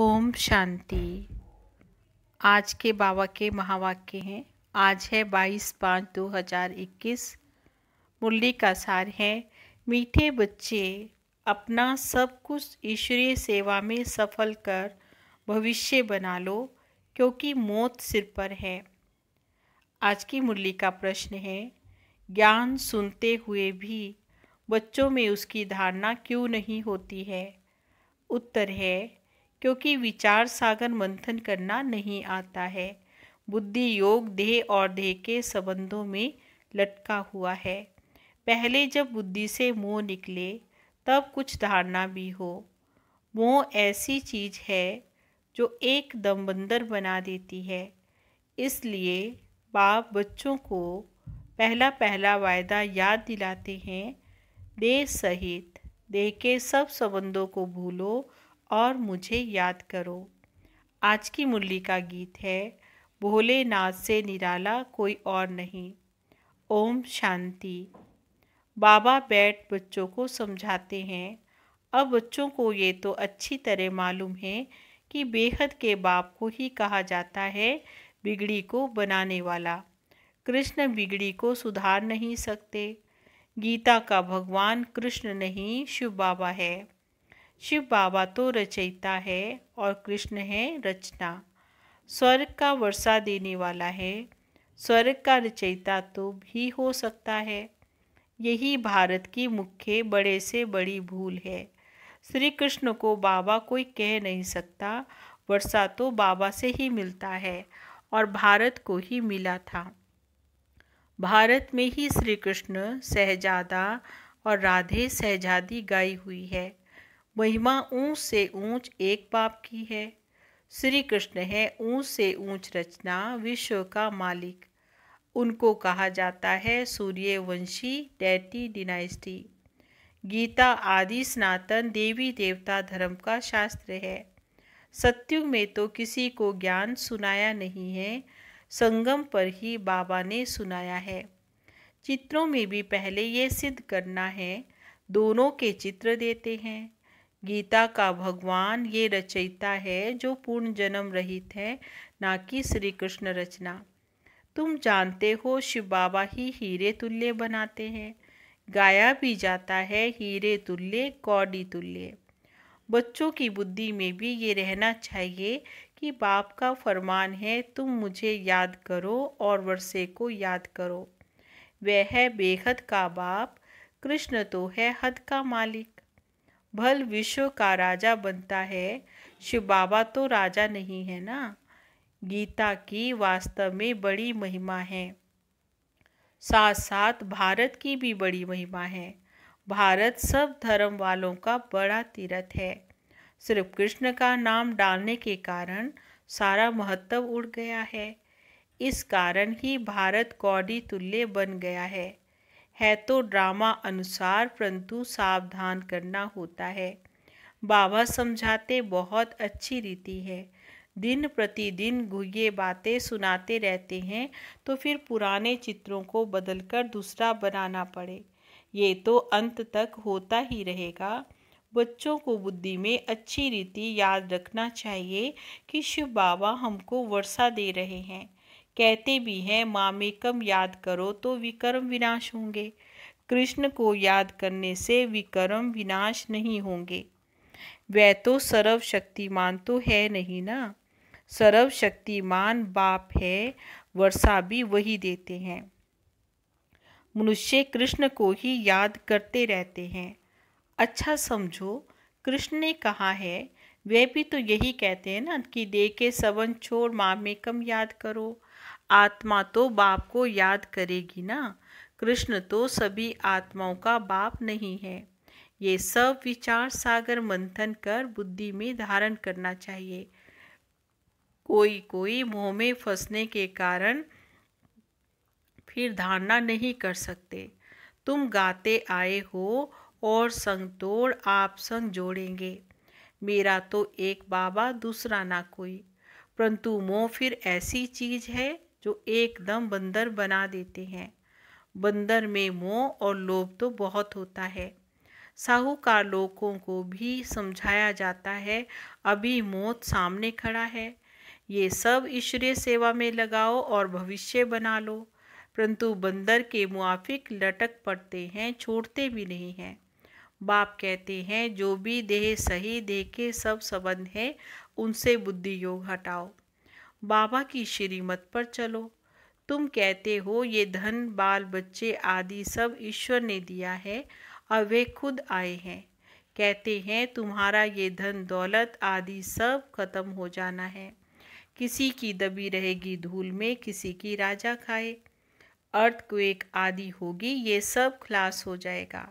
ओम शांति आज के बाबा के महावाक्य हैं आज है 22 पाँच 2021 मुरली का सार है मीठे बच्चे अपना सब कुछ ईश्वरीय सेवा में सफल कर भविष्य बना लो क्योंकि मौत सिर पर है आज की मुरली का प्रश्न है ज्ञान सुनते हुए भी बच्चों में उसकी धारणा क्यों नहीं होती है उत्तर है क्योंकि विचार सागर मंथन करना नहीं आता है बुद्धि योग देह और देह के संबंधों में लटका हुआ है पहले जब बुद्धि से मोह निकले तब कुछ धारणा भी हो मोह ऐसी चीज है जो एक दम बंदर बना देती है इसलिए बाप बच्चों को पहला पहला वायदा याद दिलाते हैं देह सहित देह के सब संबंधों को भूलो और मुझे याद करो आज की मुरली का गीत है भोलेनाथ से निराला कोई और नहीं ओम शांति बाबा बैठ बच्चों को समझाते हैं अब बच्चों को ये तो अच्छी तरह मालूम है कि बेहद के बाप को ही कहा जाता है बिगड़ी को बनाने वाला कृष्ण बिगड़ी को सुधार नहीं सकते गीता का भगवान कृष्ण नहीं शिव बाबा है शिव बाबा तो रचयिता है और कृष्ण है रचना स्वर्ग का वर्षा देने वाला है स्वर्ग का रचयिता तो भी हो सकता है यही भारत की मुख्य बड़े से बड़ी भूल है श्री कृष्ण को बाबा कोई कह नहीं सकता वर्षा तो बाबा से ही मिलता है और भारत को ही मिला था भारत में ही श्री कृष्ण सहजादा और राधे सहजादी गाई हुई है महिमा ऊँच से ऊँच एक बाप की है श्री कृष्ण है ऊँच से ऊँच रचना विश्व का मालिक उनको कहा जाता है सूर्यवंशी डैटी डिनाइस्टी गीता आदि सनातन देवी देवता धर्म का शास्त्र है सत्युग में तो किसी को ज्ञान सुनाया नहीं है संगम पर ही बाबा ने सुनाया है चित्रों में भी पहले ये सिद्ध करना है दोनों के चित्र देते हैं गीता का भगवान ये रचयिता है जो पूर्ण जन्म रहित है ना कि श्री कृष्ण रचना तुम जानते हो शिव बाबा ही हीरे तुल्य बनाते हैं गाया भी जाता है हीरे तुल्य कौडी तुल्य बच्चों की बुद्धि में भी ये रहना चाहिए कि बाप का फरमान है तुम मुझे याद करो और वर्षे को याद करो वह है बेहद का बाप कृष्ण तो है हद का मालिक भल विश्व का राजा बनता है शिव बाबा तो राजा नहीं है ना गीता की वास्तव में बड़ी महिमा है साथ साथ भारत की भी बड़ी महिमा है भारत सब धर्म वालों का बड़ा तीर्थ है सिर्फ कृष्ण का नाम डालने के कारण सारा महत्व उड़ गया है इस कारण ही भारत कौड़ी तुल्य बन गया है है तो ड्रामा अनुसार परंतु सावधान करना होता है बाबा समझाते बहुत अच्छी रीति है दिन प्रतिदिन ये बातें सुनाते रहते हैं तो फिर पुराने चित्रों को बदलकर दूसरा बनाना पड़े ये तो अंत तक होता ही रहेगा बच्चों को बुद्धि में अच्छी रीति याद रखना चाहिए कि शिव बाबा हमको वर्षा दे रहे हैं कहते भी हैं मामेकम याद करो तो विक्रम विनाश होंगे कृष्ण को याद करने से विक्रम विनाश नहीं होंगे वह तो सर्वशक्तिमान तो है नहीं ना सर्वशक्तिमान बाप है वर्षा भी वही देते हैं मनुष्य कृष्ण को ही याद करते रहते हैं अच्छा समझो कृष्ण ने कहा है वे भी तो यही कहते हैं ना कि दे के सवन छोड़ कम याद करो आत्मा तो बाप को याद करेगी ना कृष्ण तो सभी आत्माओं का बाप नहीं है ये सब विचार सागर मंथन कर बुद्धि में धारण करना चाहिए कोई कोई मोह में फंसने के कारण फिर धारणा नहीं कर सकते तुम गाते आए हो और संग तोड़ आप संग जोड़ेंगे मेरा तो एक बाबा दूसरा ना कोई परंतु मोह फिर ऐसी चीज है जो एकदम बंदर बना देते हैं बंदर में मोह और लोभ तो बहुत होता है साहूकार लोगों को भी समझाया जाता है अभी मौत सामने खड़ा है ये सब ईश्वरीय सेवा में लगाओ और भविष्य बना लो परंतु बंदर के मुआफिक लटक पड़ते हैं छोड़ते भी नहीं हैं बाप कहते हैं जो भी देह सही देह के सब संबंध हैं उनसे बुद्धि योग हटाओ बाबा की श्रीमत पर चलो तुम कहते हो ये धन बाल बच्चे आदि सब ईश्वर ने दिया है और वे खुद आए हैं कहते हैं तुम्हारा ये धन दौलत आदि सब खत्म हो जाना है किसी की दबी रहेगी धूल में किसी की राजा खाए अर्थक्वेक आदि होगी ये सब खलास हो जाएगा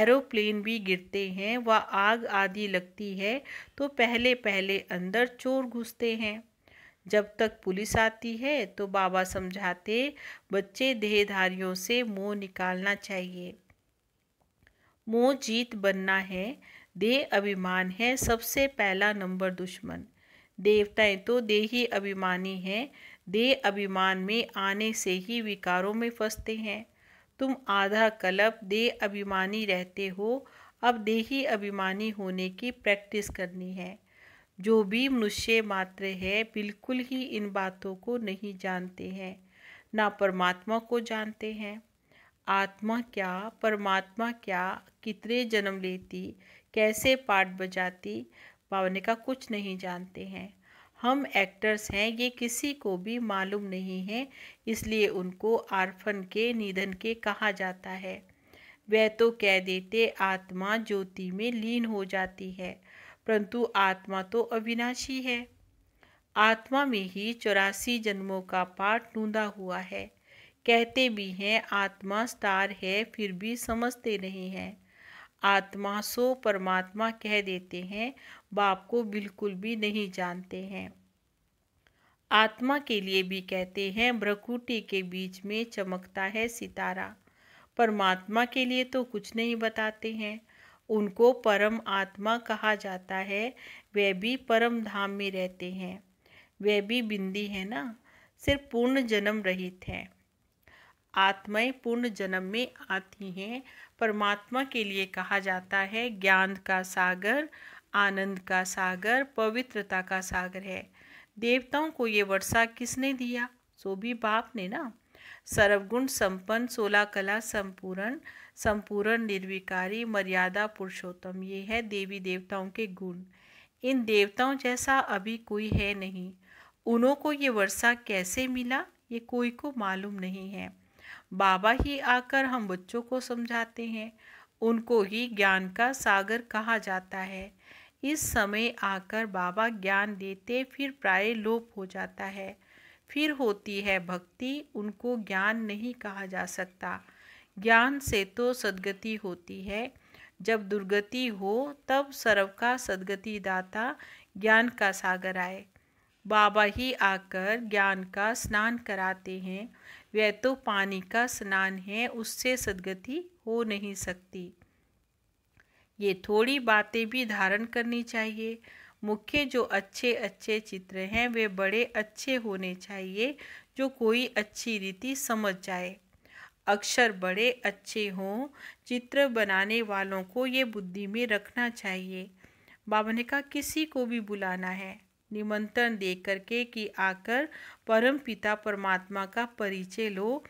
एरोप्लेन भी गिरते हैं व आग आदि लगती है तो पहले पहले अंदर चोर घुसते हैं जब तक पुलिस आती है तो बाबा समझाते बच्चे देहधारियों से मोह निकालना चाहिए मोह जीत बनना है देह अभिमान है सबसे पहला नंबर दुश्मन देवताएं तो देही अभिमानी हैं देह अभिमान में आने से ही विकारों में फंसते हैं तुम आधा कलप देह अभिमानी रहते हो अब देही अभिमानी होने की प्रैक्टिस करनी है जो भी मनुष्य मात्र है बिल्कुल ही इन बातों को नहीं जानते हैं ना परमात्मा को जानते हैं आत्मा क्या परमात्मा क्या कितने जन्म लेती कैसे पाठ बजाती पावने का कुछ नहीं जानते हैं हम एक्टर्स हैं ये किसी को भी मालूम नहीं है इसलिए उनको आर्फन के निधन के कहा जाता है वह तो कह देते आत्मा ज्योति में लीन हो जाती है परंतु आत्मा तो अविनाशी है आत्मा में ही चौरासी जन्मों का पाठ टूंदा हुआ है कहते भी हैं आत्मा स्टार है फिर भी समझते नहीं हैं आत्मा सो परमात्मा कह देते हैं बाप को बिल्कुल भी नहीं जानते हैं आत्मा के लिए भी कहते हैं भ्रकुटी के बीच में चमकता है सितारा परमात्मा के लिए तो कुछ नहीं बताते हैं उनको परम आत्मा कहा जाता है वे भी परम धाम में रहते हैं वे भी बिंदी है ना सिर्फ पूर्ण जन्म रहित है आत्माएं पूर्ण जन्म में आती हैं परमात्मा के लिए कहा जाता है ज्ञान का सागर आनंद का सागर पवित्रता का सागर है देवताओं को ये वर्षा किसने दिया सो भी बाप ने ना सर्वगुण संपन्न सोलह कला संपूर्ण संपूर्ण निर्विकारी मर्यादा पुरुषोत्तम ये है देवी देवताओं के गुण इन देवताओं जैसा अभी कोई है नहीं उन्हों को ये वर्षा कैसे मिला ये कोई को मालूम नहीं है बाबा ही आकर हम बच्चों को समझाते हैं उनको ही ज्ञान का सागर कहा जाता है इस समय आकर बाबा ज्ञान देते फिर प्राय लोप हो जाता है फिर होती है भक्ति उनको ज्ञान नहीं कहा जा सकता ज्ञान से तो सदगति होती है जब दुर्गति हो तब सर्व का सदगति दाता ज्ञान का सागर आए बाबा ही आकर ज्ञान का स्नान कराते हैं वह तो पानी का स्नान है उससे सदगति हो नहीं सकती ये थोड़ी बातें भी धारण करनी चाहिए मुख्य जो अच्छे अच्छे चित्र हैं वे बड़े अच्छे होने चाहिए जो कोई अच्छी रीति समझ जाए अक्षर बड़े अच्छे हों चित्र बनाने वालों को ये बुद्धि में रखना चाहिए बाबा ने कहा किसी को भी बुलाना है निमंत्रण दे करके कि आकर परम पिता परमात्मा का परिचय लो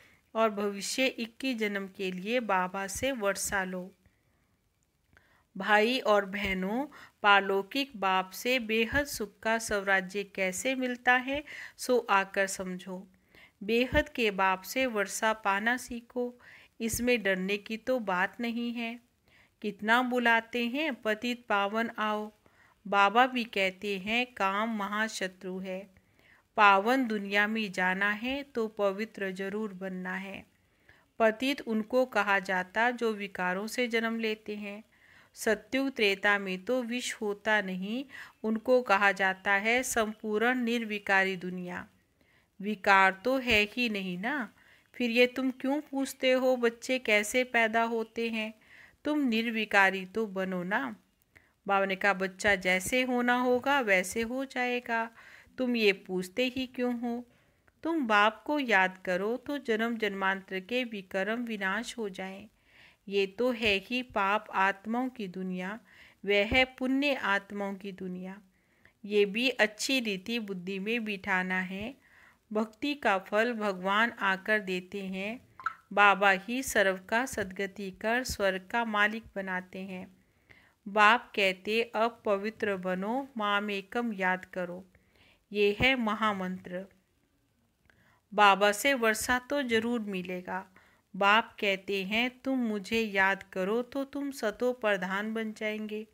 और भविष्य इक्कीस जन्म के लिए बाबा से वर्षा लो भाई और बहनों पारलौकिक बाप से बेहद सुख का स्वराज्य कैसे मिलता है सो आकर समझो बेहद के बाप से वर्षा पाना सीखो इसमें डरने की तो बात नहीं है कितना बुलाते हैं पतित पावन आओ बाबा भी कहते हैं काम महाशत्रु है पावन दुनिया में जाना है तो पवित्र जरूर बनना है पतित उनको कहा जाता जो विकारों से जन्म लेते हैं सत्यु त्रेता में तो विष होता नहीं उनको कहा जाता है संपूर्ण निर्विकारी दुनिया विकार तो है ही नहीं ना फिर ये तुम क्यों पूछते हो बच्चे कैसे पैदा होते हैं तुम निर्विकारी तो बनो ना बाबा ने कहा बच्चा जैसे होना होगा वैसे हो जाएगा तुम ये पूछते ही क्यों हो तुम बाप को याद करो तो जन्म जन्मांतर के विक्रम विनाश हो जाए ये तो है ही पाप आत्माओं की दुनिया वह है पुण्य आत्माओं की दुनिया ये भी अच्छी रीति बुद्धि में बिठाना है भक्ति का फल भगवान आकर देते हैं बाबा ही सर्व का सदगति कर स्वर्ग का मालिक बनाते हैं बाप कहते अब पवित्र बनो एकम याद करो ये है महामंत्र बाबा से वर्षा तो जरूर मिलेगा बाप कहते हैं तुम मुझे याद करो तो तुम सतो प्रधान बन जाएंगे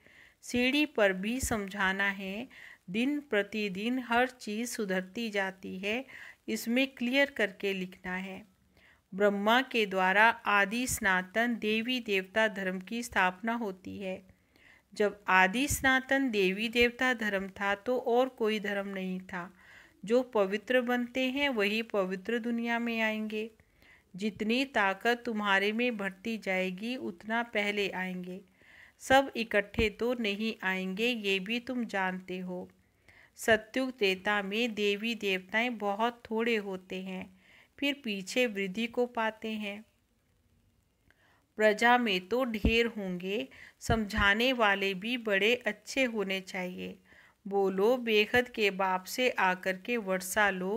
सीढ़ी पर भी समझाना है दिन प्रतिदिन हर चीज़ सुधरती जाती है इसमें क्लियर करके लिखना है ब्रह्मा के द्वारा आदि स्नातन देवी देवता धर्म की स्थापना होती है जब आदि स्नातन देवी देवता धर्म था तो और कोई धर्म नहीं था जो पवित्र बनते हैं वही पवित्र दुनिया में आएंगे जितनी ताकत तुम्हारे में बढ़ती जाएगी उतना पहले आएंगे सब इकट्ठे तो नहीं आएंगे ये भी तुम जानते हो सत्युग देवता में देवी देवताएं बहुत थोड़े होते हैं फिर पीछे वृद्धि को पाते हैं प्रजा में तो ढेर होंगे समझाने वाले भी बड़े अच्छे होने चाहिए बोलो बेहद के बाप से आकर के वर्षा लो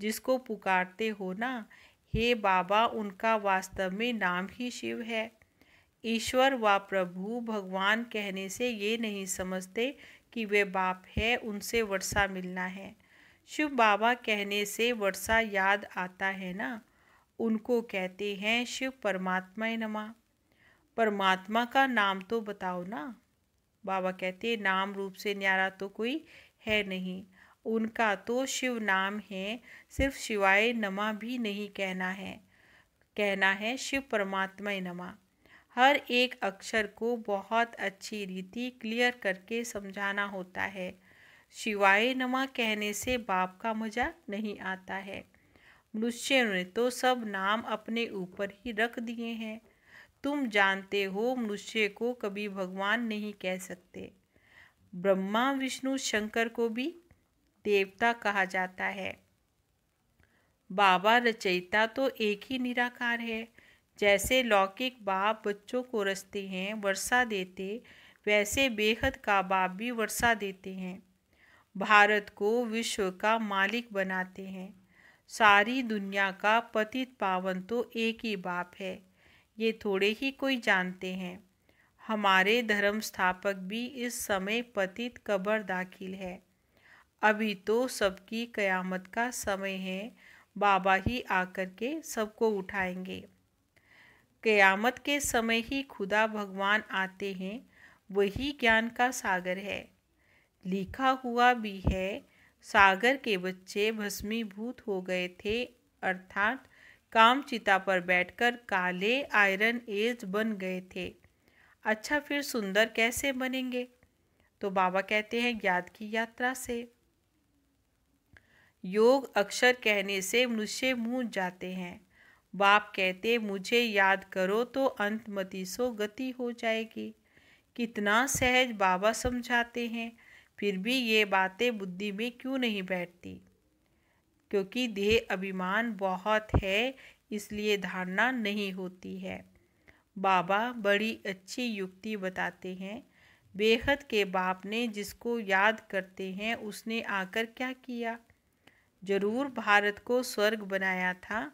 जिसको पुकारते हो ना हे बाबा उनका वास्तव में नाम ही शिव है ईश्वर व प्रभु भगवान कहने से ये नहीं समझते कि वे बाप है उनसे वर्षा मिलना है शिव बाबा कहने से वर्षा याद आता है ना उनको कहते हैं शिव परमात्मा नमा परमात्मा का नाम तो बताओ ना बाबा कहते नाम रूप से न्यारा तो कोई है नहीं उनका तो शिव नाम है सिर्फ शिवाय नमा भी नहीं कहना है कहना है शिव परमात्मा नमा हर एक अक्षर को बहुत अच्छी रीति क्लियर करके समझाना होता है शिवाय नमा कहने से बाप का मज़ा नहीं आता है मनुष्य ने तो सब नाम अपने ऊपर ही रख दिए हैं तुम जानते हो मनुष्य को कभी भगवान नहीं कह सकते ब्रह्मा विष्णु शंकर को भी देवता कहा जाता है बाबा रचयिता तो एक ही निराकार है जैसे लौकिक बाप बच्चों को रसते हैं वर्षा देते वैसे बेहद का बाप भी वर्षा देते हैं भारत को विश्व का मालिक बनाते हैं सारी दुनिया का पतित पावन तो एक ही बाप है ये थोड़े ही कोई जानते हैं हमारे धर्म स्थापक भी इस समय पतित कबर दाखिल है अभी तो सबकी कयामत का समय है बाबा ही आकर के सबको उठाएंगे क़यामत के समय ही खुदा भगवान आते हैं वही ज्ञान का सागर है लिखा हुआ भी है सागर के बच्चे भस्मीभूत हो गए थे अर्थात कामचिता पर बैठकर काले आयरन एज बन गए थे अच्छा फिर सुंदर कैसे बनेंगे तो बाबा कहते हैं ज्ञात की यात्रा से योग अक्षर कहने से मनुष्य मुँह जाते हैं बाप कहते मुझे याद करो तो अंत मती सो गति हो जाएगी कितना सहज बाबा समझाते हैं फिर भी ये बातें बुद्धि में क्यों नहीं बैठती क्योंकि देह अभिमान बहुत है इसलिए धारणा नहीं होती है बाबा बड़ी अच्छी युक्ति बताते हैं बेहद के बाप ने जिसको याद करते हैं उसने आकर क्या किया जरूर भारत को स्वर्ग बनाया था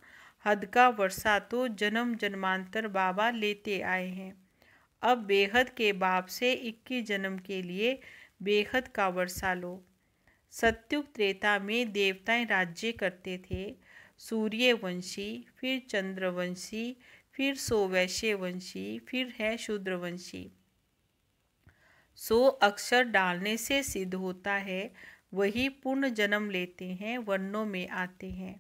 हद का वर्षा तो जन्म जन्मांतर बाबा लेते आए हैं अब बेहद के बाप से इक्कीस जन्म के लिए बेहद का वर्षा लो सत्युग त्रेता में देवताएं राज्य करते थे सूर्यवंशी फिर चंद्रवंशी फिर सोवैश्यवंशी फिर है शूद्रवंशी सो अक्षर डालने से सिद्ध होता है वही पूर्ण जन्म लेते हैं वर्णों में आते हैं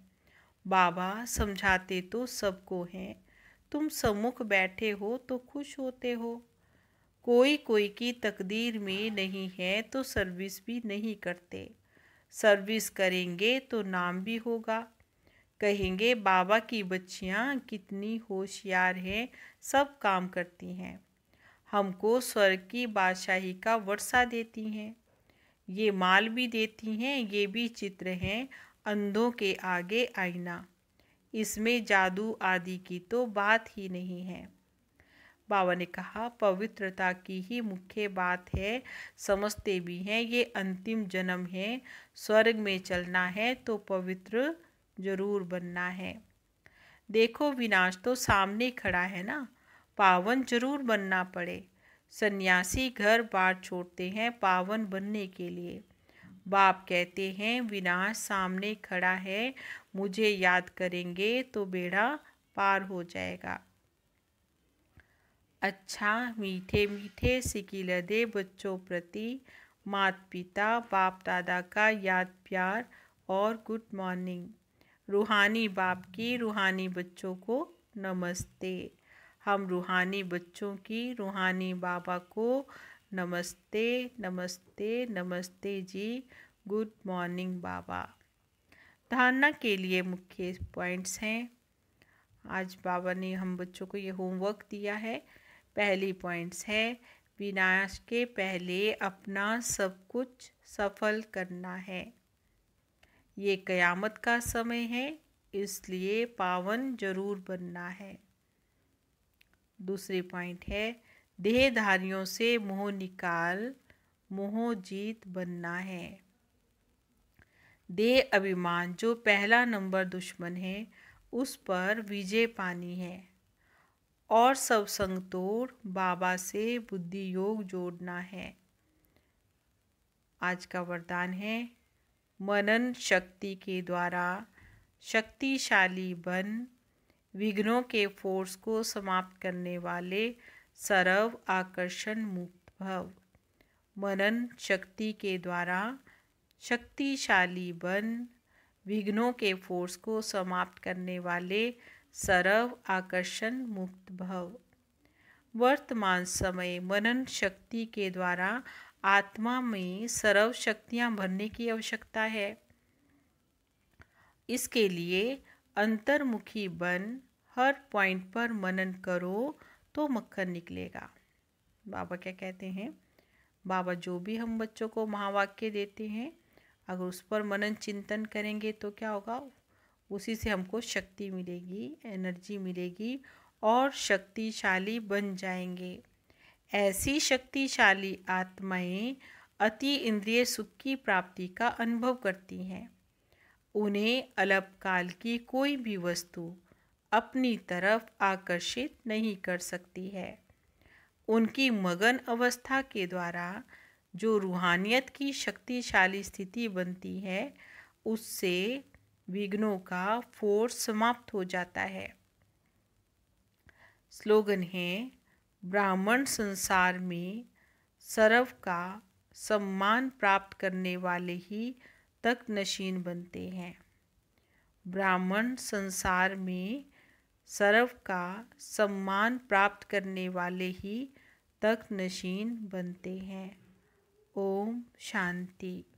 बाबा समझाते तो सबको हैं तुम सम्मुख बैठे हो तो खुश होते हो कोई कोई की तकदीर में नहीं है तो सर्विस भी नहीं करते सर्विस करेंगे तो नाम भी होगा कहेंगे बाबा की बच्चियाँ कितनी होशियार हैं सब काम करती हैं हमको स्वर्ग की बादशाही का वर्षा देती हैं ये माल भी देती हैं ये भी चित्र हैं अंधों के आगे आईना इसमें जादू आदि की तो बात ही नहीं है बाबा ने कहा पवित्रता की ही मुख्य बात है समझते भी हैं ये अंतिम जन्म है स्वर्ग में चलना है तो पवित्र जरूर बनना है देखो विनाश तो सामने खड़ा है ना पावन जरूर बनना पड़े सन्यासी घर बार छोड़ते हैं पावन बनने के लिए बाप कहते हैं विनाश सामने खड़ा है मुझे याद करेंगे तो बेड़ा पार हो जाएगा अच्छा मीठे मीठे सिकीलदे बच्चों प्रति माता पिता बाप दादा का याद प्यार और गुड मॉर्निंग रूहानी बाप की रूहानी बच्चों को नमस्ते हम रूहानी बच्चों की रूहानी बाबा को नमस्ते नमस्ते नमस्ते जी गुड मॉर्निंग बाबा धारणा के लिए मुख्य पॉइंट्स हैं आज बाबा ने हम बच्चों को ये होमवर्क दिया है पहली पॉइंट्स है विनाश के पहले अपना सब कुछ सफल करना है ये कयामत का समय है इसलिए पावन जरूर बनना है दूसरी पॉइंट है देहधारियों से मोह निकाल मोह जीत बनना है देह अभिमान जो पहला नंबर दुश्मन है उस पर विजय पानी है और सब संग तोड़ बाबा से बुद्धि योग जोड़ना है आज का वरदान है मनन शक्ति के द्वारा शक्तिशाली बन विघ्नों के फोर्स को समाप्त करने वाले सर्व आकर्षण मुक्त भव मनन शक्ति के द्वारा शक्तिशाली बन विघ्नों के फोर्स को समाप्त करने वाले सर्व आकर्षण मुक्त भव वर्तमान समय मनन शक्ति के द्वारा आत्मा में सर्व शक्तियां भरने की आवश्यकता है इसके लिए अंतर्मुखी बन हर पॉइंट पर मनन करो तो मक्खन निकलेगा बाबा क्या कहते हैं बाबा जो भी हम बच्चों को महावाक्य देते हैं अगर उस पर मनन चिंतन करेंगे तो क्या होगा उसी से हमको शक्ति मिलेगी एनर्जी मिलेगी और शक्तिशाली बन जाएंगे ऐसी शक्तिशाली आत्माएं अति इंद्रिय सुख की प्राप्ति का अनुभव करती हैं उन्हें अलपकाल की कोई भी वस्तु अपनी तरफ आकर्षित नहीं कर सकती है उनकी मगन अवस्था के द्वारा जो रूहानियत की शक्तिशाली स्थिति बनती है उससे विघ्नों का फोर्स समाप्त हो जाता है स्लोगन है ब्राह्मण संसार में सर्व का सम्मान प्राप्त करने वाले ही तक नशीन बनते हैं ब्राह्मण संसार में सर्व का सम्मान प्राप्त करने वाले ही तक नशीन बनते हैं ओम शांति